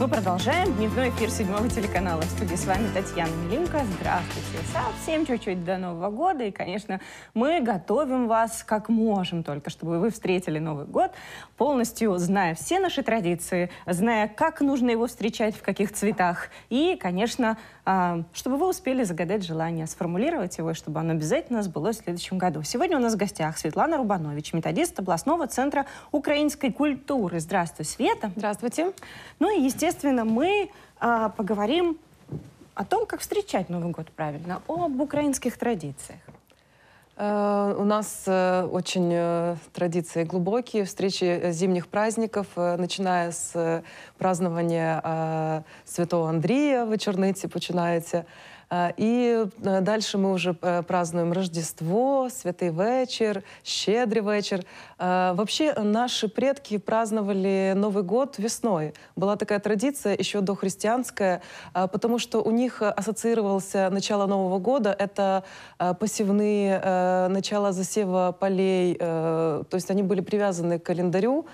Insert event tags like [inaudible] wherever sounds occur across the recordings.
Мы продолжаем дневной эфир седьмого телеканала. В студии с вами Татьяна Милинко. Здравствуйте. Совсем чуть-чуть до Нового года. И, конечно, мы готовим вас как можем только, чтобы вы встретили Новый год, полностью зная все наши традиции, зная, как нужно его встречать, в каких цветах. И, конечно, а, чтобы вы успели загадать желание, сформулировать его, и чтобы оно обязательно сбылось в следующем году. Сегодня у нас в гостях Светлана Рубанович, методист областного центра украинской культуры. Здравствуй, Света. Здравствуйте. Ну и, естественно, мы а, поговорим о том, как встречать Новый год правильно, об украинских традициях. Э, у нас э, очень э, традиции глубокие, встречи зимних праздников, начиная с празднования Святого Андрея, вы черныцы, починаете, Э, и э, дальше мы уже э, празднуем Рождество, Святый вечер, Щедрый вечер. Вообще наши предки праздновали Новый год весной. Была такая традиция еще дохристианская, потому что у них ассоциировался начало Нового года. Это посевные, начало засева полей. То есть они были привязаны к календарю.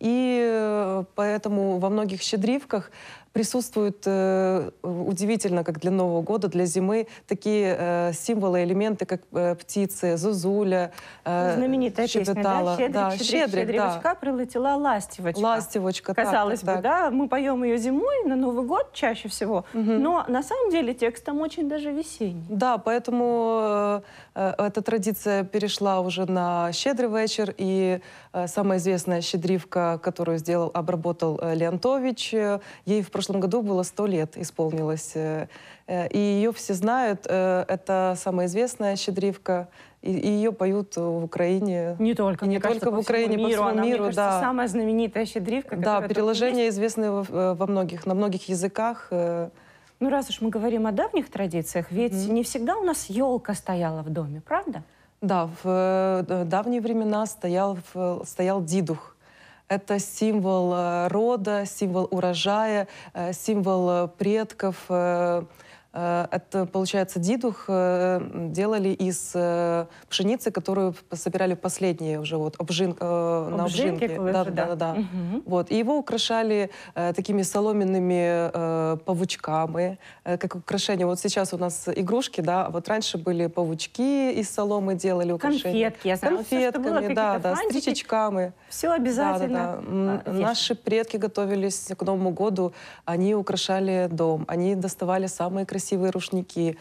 И поэтому во многих щедривках присутствуют э, удивительно, как для Нового года, для зимы, такие э, символы, элементы, как э, птицы, зузуля, э, Знаменитая щебетала. песня, да? Щедрик, да, щедрик, щедрик, да. прилетела ластивочка. Ластивочка, Казалось так, бы, так. да, мы поем ее зимой, на Новый год чаще всего, угу. но на самом деле текст там очень даже весенний. Да, поэтому э, э, эта традиция перешла уже на щедрый вечер, и э, самая известная щедривка, которую сделал, обработал э, Леонтович, э, ей в прошлом году было 100 лет, исполнилось. Э, э, и ее все знают. Э, это самая известная «Щедривка». И, ее поют в Украине. Не только, не только кажется, в Украине, по всему миру. По всему она, миру мне кажется, да. самая знаменитая «Щедривка». Да, переложения известны во, во многих, на многих языках. Ну, раз уж мы говорим о давних традициях, ведь mm-hmm. не всегда у нас елка стояла в доме, правда? Да, в давние времена стоял, стоял дидух, это символ э, рода, символ урожая, э, символ э, предков, Э, это, получается, дидух э, делали из э, пшеницы, которую собирали последние уже вот обжин, на обжинке. да, да, да. да, Угу. Вот. И его украшали такими соломенными павучками, как украшение. Вот сейчас у нас игрушки, да, вот раньше были павучки из соломы делали украшения. Конфетки, я знаю. Конфетками, все, да, да, фантики. с Все обязательно. Да, да, да. Наши предки готовились к Новому году, они украшали дом, они доставали самые красивые красивые рушники. Э,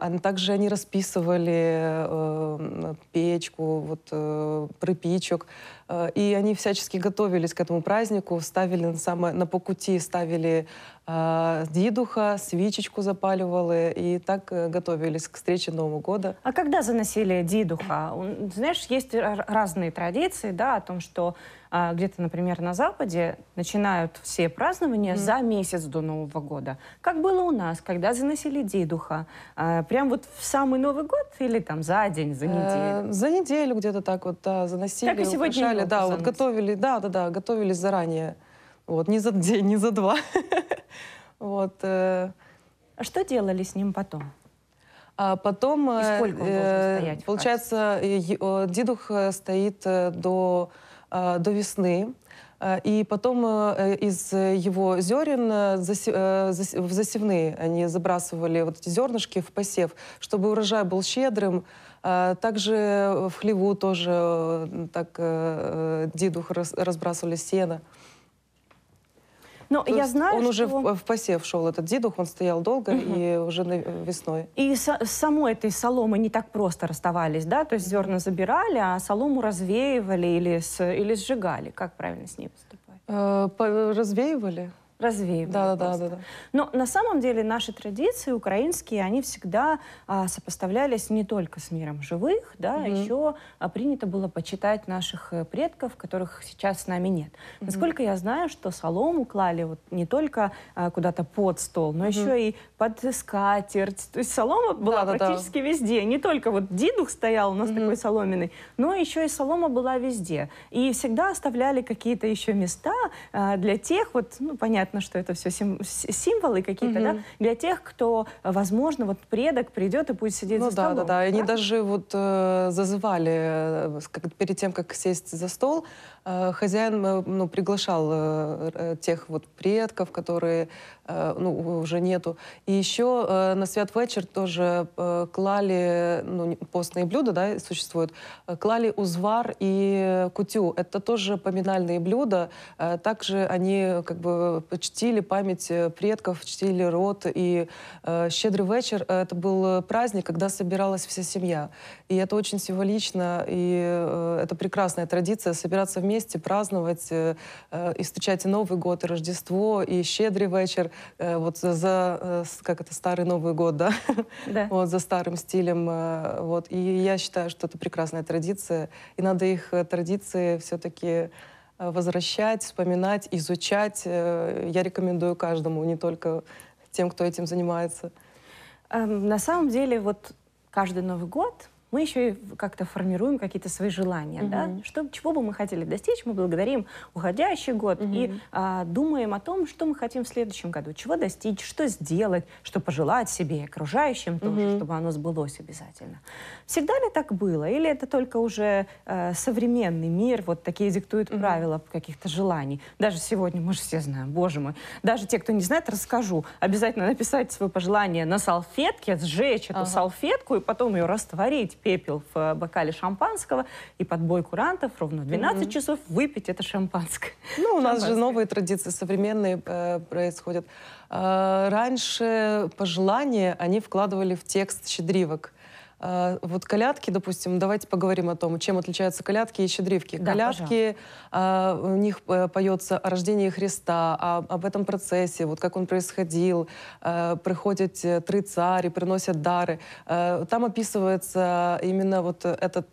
а также они расписывали э, печку, вот, э, рыпичек. Э, и они всячески готовились к этому празднику, ставили на, самое, на покути, ставили э, дидуха, свечечку запаливали и так э, готовились к встрече Нового года. А когда заносили дидуха? Знаешь, есть разные традиции, да, о том, что э, где-то, например, на Западе начинают все празднования mm. за месяц до Нового года. Как было у нас, когда заносили дидуха? Э, прям вот в самый Новый год или там за день, за э, неделю? Э, за неделю где-то так вот, да, заносили. Так и сегодня далее, да, вот готовили, да, да, да, готовились заранее, вот, не за день, [laughs] не за два, вот. Э. А что делали с ним потом? А потом, И э, сколько он э, стоять получается, э, дедух стоит до, до весны. И потом из его зерен в засевные они забрасывали вот эти зернышки в посев, чтобы урожай был щедрым, а также в хлеву тоже э, так э, э, дедух разбрасывали сено. Но То я знаю, он что... уже в, в посев шел, этот дедух, он стоял долго угу. и уже весной. И с самой этой соломы не так просто расставались, да? То есть зерна забирали, а солому развеивали или, с... или сжигали. Как правильно с ней поступать? Э, развеивали развеем, Да, да, да, да. Но на самом деле наши традиции украинские, они всегда а, сопоставлялись не только с миром живых, да, угу. еще а, принято было почитать наших э, предков, которых сейчас с нами нет. Угу. Насколько я знаю, что солому клали вот не только а, куда-то под стол, но угу. еще и под скатерть. То есть солома была да, да, практически да. везде, не только вот дидух стоял у нас угу. такой соломенный, но еще и солома была везде. И всегда оставляли какие-то еще места а, для тех вот, ну понятно понятно, что это все сим символы какие-то, угу. да, для тех, кто, возможно, вот предок придет и будет сидеть ну, за да, столом. да, да, да. Они даже вот э, зазывали, э, как, перед тем, как сесть за стол, э, хозяин э, ну, приглашал э, э, тех вот предков, которые Э, ну, уже нету. И еще э, на свят вечер тоже э, клали, ну, постные блюда, да, существуют, клали узвар и кутю. Это тоже поминальные блюда. Также они как бы чтили память предков, чтили род. И щедрый вечер — это был праздник, когда собиралась вся семья. И это очень символично, и это прекрасная традиция — собираться вместе, праздновать, и встречать Новый год, и Рождество, и щедрый вечер. Э, вот за, э, как это, старый Новый год, да? Да. [laughs] Вот, за старым стилем. Э, вот. И я считаю, что это прекрасная традиция. И надо их традиции все-таки возвращать, вспоминать, изучать. Я рекомендую каждому, не только тем, кто этим занимается. Эм, на самом деле, вот каждый Новый год мы еще и как-то формируем какие-то свои желания, угу. да, что, чего бы мы хотели достичь, мы благодарим уходящий год угу. и а, думаем о том, что мы хотим в следующем году, чего достичь, что сделать, что пожелать себе и окружающим угу. тоже, чтобы оно сбылось обязательно. Всегда ли так было? Или это только уже э, современный мир, вот такие диктуют угу. правила каких-то желаний? Даже сегодня мы же все знаем, боже мой, даже те, кто не знает, расскажу. Обязательно написать свое пожелание на салфетке, сжечь эту ага. салфетку и потом ее растворить пепел в э, бокале шампанского и под бой курантов ровно в 12 mm-hmm. часов выпить это шампанское. [laughs] Ну, у нас же новые традиции современные э, происходят. Э, раньше пожелания они вкладывали в текст щедривок. А, вот колядки, допустим, давайте поговорим о том, чем отличаются колядки и щедривки. Да, колядки, пожалуйста. у них э, поется о рождении Христа, о, об этом процессе, вот как он происходил, э, приходят э, три цари, приносят дары. Там описывается именно вот этот,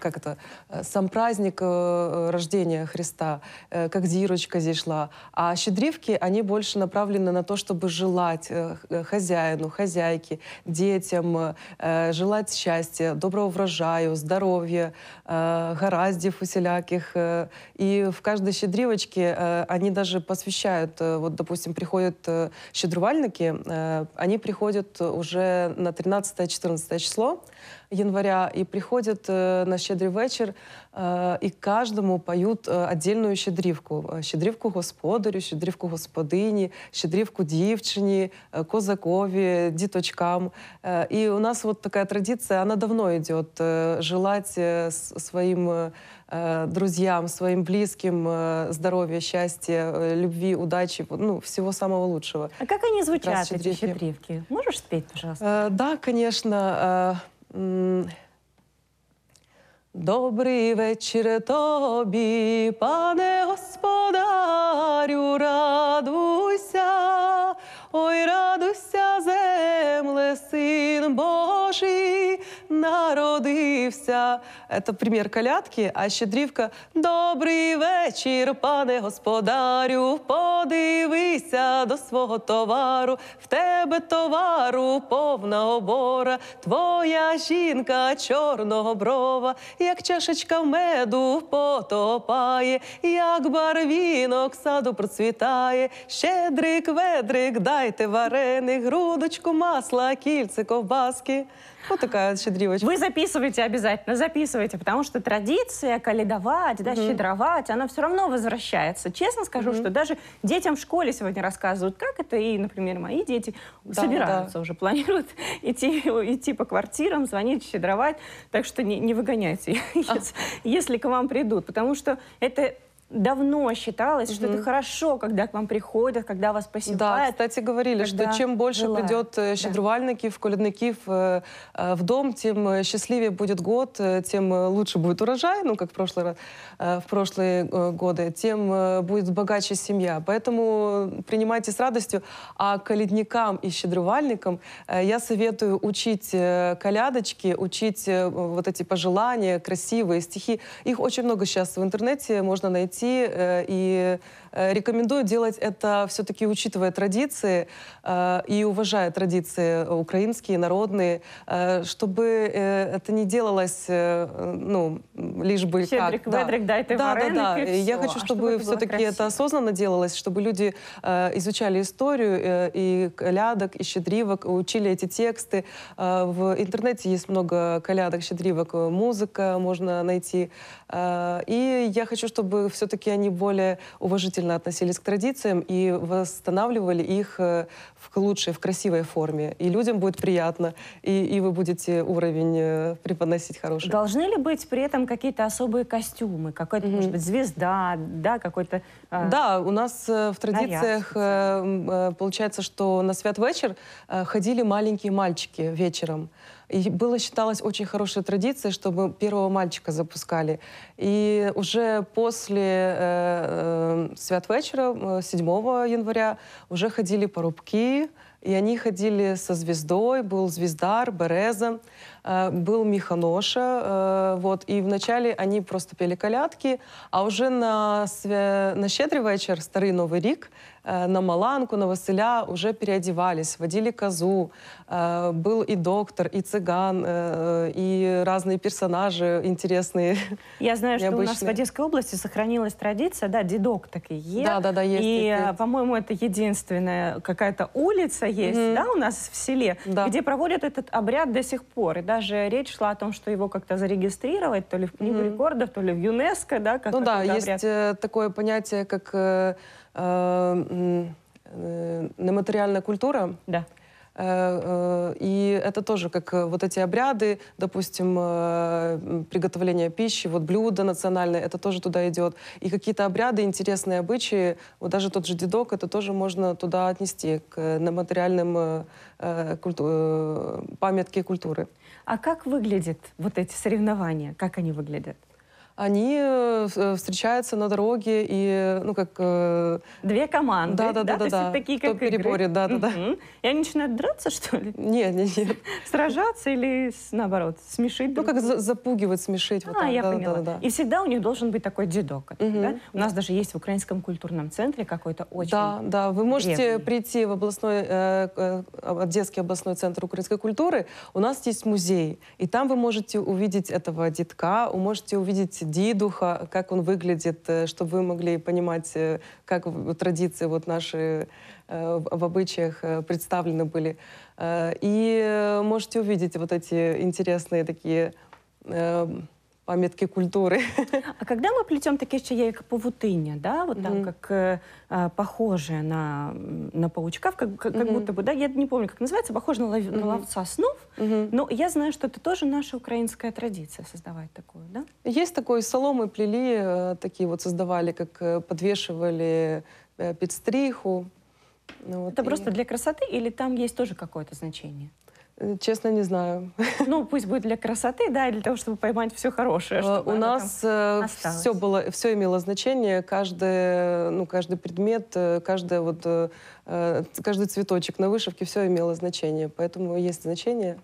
как это, сам праздник рождения Христа, как дирочка здесь шла. А щедривки, они больше направлены на то, чтобы желать хозяину, хозяйке, детям, детям, э, желать счастья, доброго врожаю, здоровья, э, гораздев усиляких. Э, и в каждой щедривочке они даже посвящают, вот, допустим, приходят щедрувальники, они приходят уже на 13-14 число, января и приходят э, на щедрый вечер э, и каждому поют э, отдельную щедрівку. Щедрівку господарю, щедрівку господині, щедрівку дівчині, козакові, діточкам. И у нас вот такая традиция, она давно идет, желать своим друзьям, своим близким здоровья, счастья, любви, удачи, ну, всего самого лучшего. А как они звучат, эти щедрівки? Можешь спеть, пожалуйста? Да, конечно. Добрий вечір тобі, пане господарю, радуйся, ой, радуйся, земле, син Божий народився. Це примір калятки, а щедрівка Добрий вечір, пане господарю, подивися до свого товару, в тебе товару, повна обора, твоя жінка чорного брова, як чашечка меду потопає, як барвінок саду процвітає, щедрик ведрик, дайте варених грудочку, масла, кільце ковбаски. Вот такая щедрилочка. Вы записывайте обязательно, записывайте, потому что традиция каледовать, да, угу. щедровать, она все равно возвращается. Честно скажу, угу. что даже детям в школе сегодня рассказывают, как это, и, например, мои дети да, собираются да. уже, планируют [laughs] идти, идти по квартирам, звонить, щедровать, так что не, не выгоняйте, а. если, если к вам придут, потому что это давно считалось, угу. что это хорошо, когда к вам приходят, когда вас посещают. Да, кстати, говорили, что чем больше желают. придет э, щедрувальников, да. колядников э, э, в дом, тем э, счастливее будет год, э, тем лучше будет урожай, ну, как в, прошлый раз, в прошлые годы, тем будет богаче семья. Поэтому принимайте с радостью. А колядникам и щедрувальникам я советую учить колядочки, учить вот эти пожелания, красивые стихи. Их очень много сейчас в интернете можно найти найти. Э, и э, рекомендую делать это все-таки учитывая традиции э, и уважая традиции украинские, народные, чтобы это не делалось, ну, лишь бы Щедрик, как. Ведрик, да. дайте да, да, да. Я хочу, а чтобы, чтобы все-таки это осознанно делалось, чтобы люди изучали историю и колядок, и щедривок, учили эти тексты. В интернете есть много колядок, щедривок, музыка можно найти. И я хочу, чтобы все все-таки они более уважительно относились к традициям и восстанавливали их э, в лучшей, в красивой форме. И людям будет приятно, и, и вы будете уровень э, преподносить хороший. Должны ли быть при этом какие-то особые костюмы? какой то mm-hmm. может быть, звезда, да, какой-то... Э, да, у нас э, в традициях э, э, получается, что на свят вечер э, ходили маленькие мальчики вечером. И было считалось очень хорошей традицией, чтобы первого мальчика запускали. И уже после э, э, Святвечера, 7 э, января, уже ходили порубки, и они ходили со звездой, был звездар, береза. Э, был Миханоша, э, вот, и вначале они просто пели колядки, а уже на, на щедрый вечер, старый Новый Рик, э, на Маланку, на Василя уже переодевались, водили козу. Был и доктор, и цыган, и разные персонажи интересные. Я знаю, необычные. что у нас в Одесской области сохранилась традиция, да, дедок такие есть. Да, да, да, есть. И, по-моему, это единственная какая-то улица есть, mm-hmm. да, у нас в селе, да. где проводят этот обряд до сих пор. И, да, даже речь шла о том, что его как-то зарегистрировать, то ли в Книгу mm-hmm. рекордов, то ли в ЮНЕСКО, да? Как ну да, есть вряд... Э, такое понятие, как э, э, э, нематериальная культура. Да. Э, э, и это тоже как э, вот эти обряды, допустим, приготовление пищи, вот блюда национальные, это тоже туда идет. И какие-то обряды, интересные обычаи, вот даже тот же дедок, это тоже можно туда отнести, к материальным культу... памятке культуры. А как выглядят вот эти соревнования? Как они выглядят? они э, э, встречаются на дороге и, ну, как... Э, Две команды, да? Да, да, да, да. да, да. такие, как игры. переборит, да, да, да. И они начинают драться, что ли? Нет, нет, нет. [laughs] Сражаться или, наоборот, смешить? Ну, как запугивать, смешить. А, вот так, я да, поняла. Да, да, да. И всегда у них должен быть такой дедок. Угу. Да? У нас даже есть в Украинском культурном центре какой-то очень Да, да, вы можете древний. прийти в областной, э, Одесский областной центр украинской культуры. У нас есть музей, и там вы можете увидеть этого дедка, вы можете увидеть дидуха, как он выглядит, э, чтобы вы могли понимать, э, как традиции вот наши э, в обычаях представлены были. И можете увидеть вот эти интересные такие эм, памятки культуры. А когда мы плетем такие чая, как павутыня, да, вот там mm как э, э, похожая на, на паучка, как, как mm-hmm. будто бы, да, я не помню, как называется, похоже на, лов, mm-hmm. на ловца снов, mm-hmm. но я знаю, что это тоже наша украинская традиция создавать такую, да? Есть такое, из соломы плели, э, такие вот создавали, как э, подвешивали э, пидстриху. Ну, вот это и... просто для красоты или там есть тоже какое-то значение? Э, честно, не знаю. [laughs] Ну, пусть будет для красоты, да, для того, чтобы поймать все хорошее. Э, чтобы У нас э, все было, все имело значение, каждый, ну, каждый предмет, каждый вот, каждый цветочек на вышивке, все имело значение, поэтому есть значение.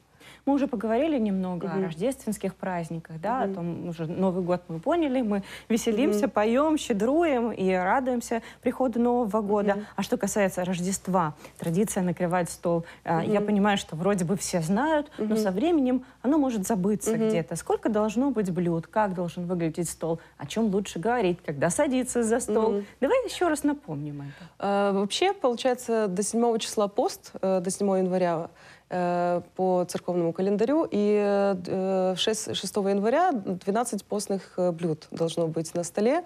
Мы уже поговорили немного mm-hmm. о рождественских праздниках, да, mm-hmm. о том, уже Новый год мы поняли, мы веселимся, mm-hmm. поем, щедруем и радуемся приходу Нового года. Mm-hmm. А что касается Рождества, традиция накрывать стол, mm-hmm. я понимаю, что вроде бы все знают, mm-hmm. но со временем оно может забыться mm-hmm. где-то. Сколько должно быть блюд, как должен выглядеть стол, о чем лучше говорить, когда садиться за стол. Mm-hmm. Давай еще раз напомним это. А, вообще, получается, до 7 числа пост, э, до 7 января, Э, по церковному календарю. И 6, э, 6 э, января 12 постных блюд должно быть на столе.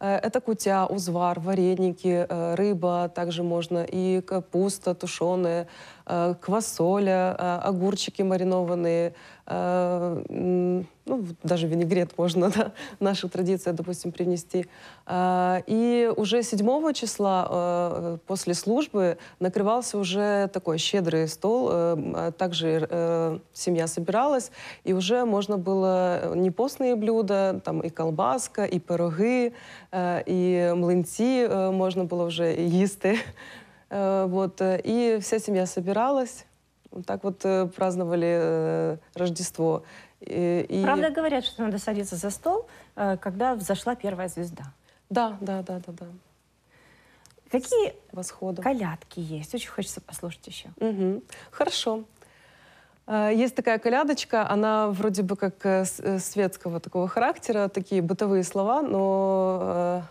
Это кутя, узвар, вареники, рыба, также можно и капуста тушеная, квасоля, огурчики маринованные, ну, даже винегрет можно, [laughs] да, нашу традицию, допустим, принести. А, и уже 7 числа э, после службы накрывался уже такой щедрый стол, э, а также э, семья собиралась, и уже можно было не постные блюда, там и колбаска, и пироги, и млинцы можно было уже есть. [laughs] Вот, и вся семья собиралась, так вот праздновали Рождество. Э, и... Правда говорят, что надо садиться за стол, э, когда взошла первая звезда. Да, да, да, да, да. Какие восходы? колядки есть? Очень хочется послушать еще. Угу. Хорошо. Э, есть такая колядочка, она вроде бы как светского такого характера, такие бытовые слова, но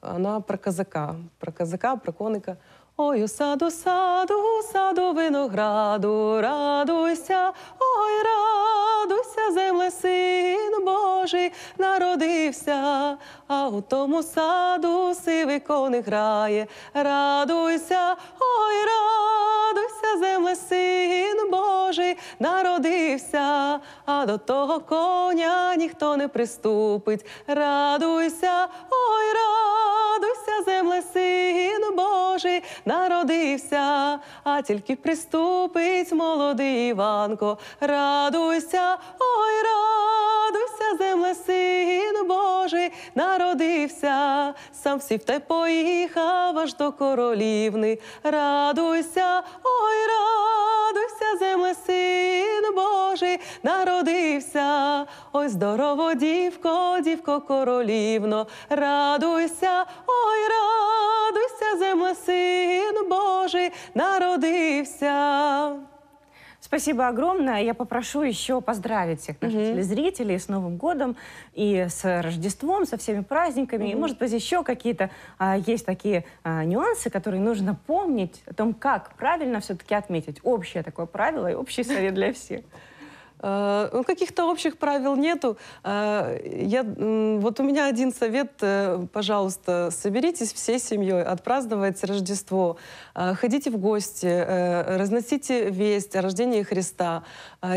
она про казака, про казака, про коника. Ой, у саду, саду, у саду винограду, радуйся, ой, радуйся, земле, син Божий народився, а у тому саду сивий коник грає, радуйся, ой, радуйся, земле, син Божий народився, а до того коня ніхто не приступить. Радуйся, ой, радуйся, земле син Божий народився, а тільки приступить молодий Іванко. Радуйся, ой, радуйся, земле, син Божий народився, сам сів та й поїхав аж до королівни. Радуйся, ой, радуйся, земле, син Божий народився. Ой, здорово, дівко, дівко королівно, радуйся. ой, народився. Спасибо огромное. Я попрошу еще поздравить всех наших mm-hmm. телезрителей с Новым годом и с Рождеством, со всеми праздниками. Mm-hmm. И, может быть, еще какие-то а, есть такие а, нюансы, которые нужно помнить о том, как правильно все-таки отметить. Общее такое правило и общий совет для всех. Э, ну Каких-то общих правил нету. Э, я, вот у меня один совет, э, пожалуйста, соберитесь всей семьей, отпраздновать Рождество, ходите в гости, разносите весть о рождении Христа,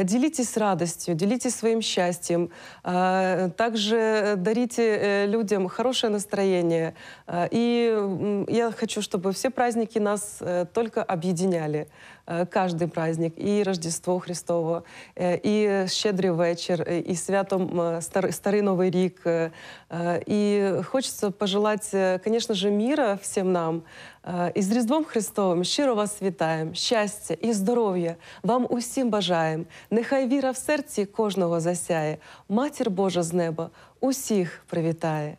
делитесь радостью, делитесь своим счастьем, также дарите людям хорошее настроение. И я хочу, чтобы все праздники нас только объединяли. Е, каждый праздник, и Рождество Христово, і е, щедрий вечір, і святом э, Старий Новий рік. І э, э. хочеться пожелати, звісно ж, міра всім нам. І з Різдвом Христовим щиро вас вітаємо, щастя і здоров'я вам усім бажаємо. Нехай віра в серці кожного засяє, матір Божа з неба усіх привітає.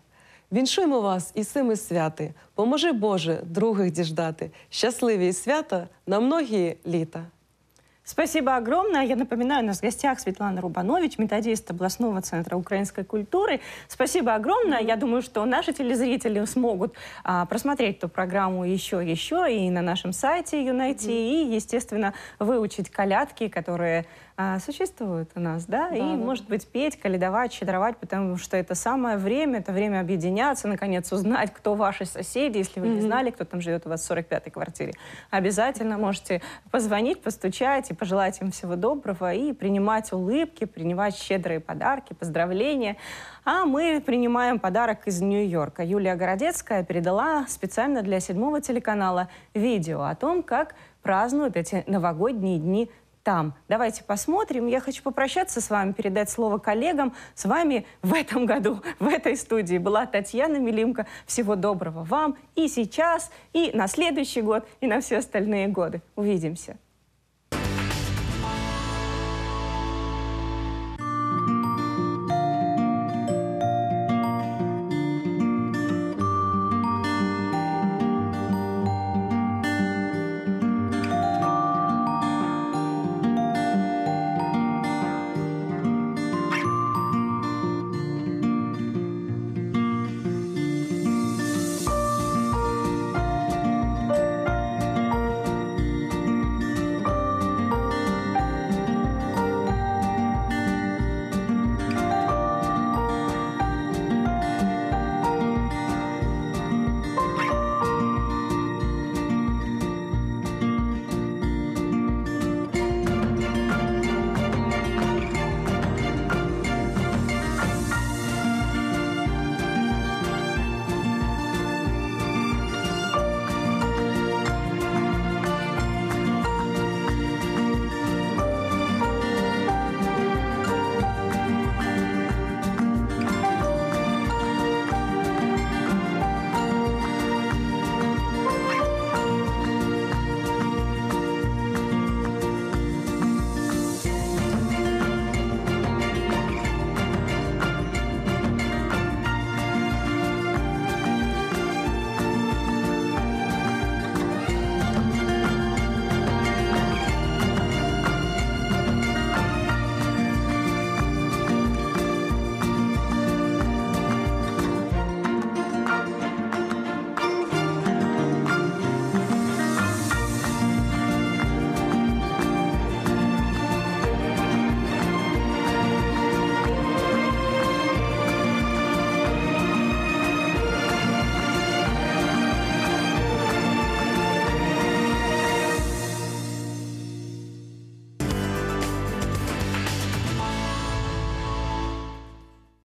Віншуємо вас і сими святи. Поможи Боже других діждати. Счастливі свята на многие літа. Спасибо огромное. Я напоминаю, у нас в гостях Светлана Рубанович, методист областного центра украинской культуры. Спасибо огромное. Я думаю, что наши телезрители смогут а, просмотреть эту программу еще и еще и на нашем сайте ее найти, mm -hmm. и, естественно, выучить колядки, которые а, существует у нас, да, да и, да. может быть, петь, каледовать, щедровать, потому что это самое время, это время объединяться, наконец, узнать, кто ваши соседи, если вы не знали, кто там живет у вас в 45-й квартире. Обязательно можете позвонить, постучать и пожелать им всего доброго, и принимать улыбки, принимать щедрые подарки, поздравления. А мы принимаем подарок из Нью-Йорка. Юлия Городецкая передала специально для седьмого телеканала видео о том, как празднуют эти новогодние дни там. Давайте посмотрим. Я хочу попрощаться с вами, передать слово коллегам. С вами в этом году, [laughs] в этой студии была Татьяна Милимко. Всего доброго вам и сейчас, и на следующий год, и на все остальные годы. Увидимся.